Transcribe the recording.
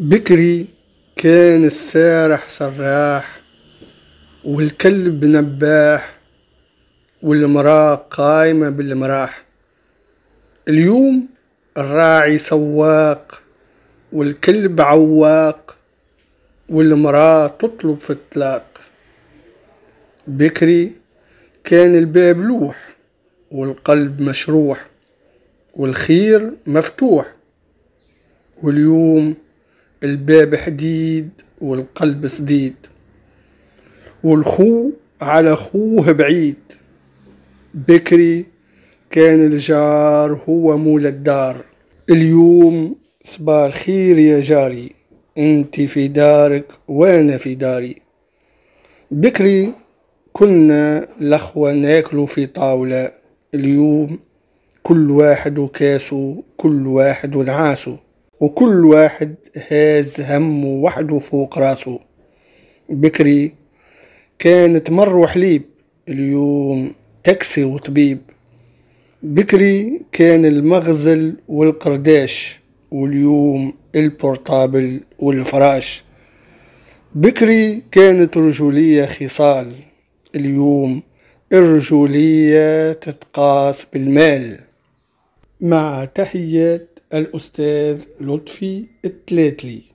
بكري كان السارح صراح والكلب نباح والمراه قايمة بالمراح اليوم الراعي سواق والكلب عواق والمراه تطلب في الطلاق بكري كان الباب لوح والقلب مشروح والخير مفتوح واليوم الباب حديد والقلب سديد والخو على خوه بعيد بكري كان الجار هو مولى الدار اليوم صباح الخير يا جاري انت في دارك وانا في داري بكري كنا الاخوة ناكلو في طاولة اليوم كل واحد وكاسو كل واحد ونعاسو وكل واحد هاز همه وحده فوق راسه بكري كانت مر وحليب اليوم تاكسي وطبيب بكري كان المغزل والقرداش واليوم البورتابل والفراش بكري كانت رجولية خصال اليوم الرجولية تتقاس بالمال مع تحيات الأستاذ لطفي التلاتلي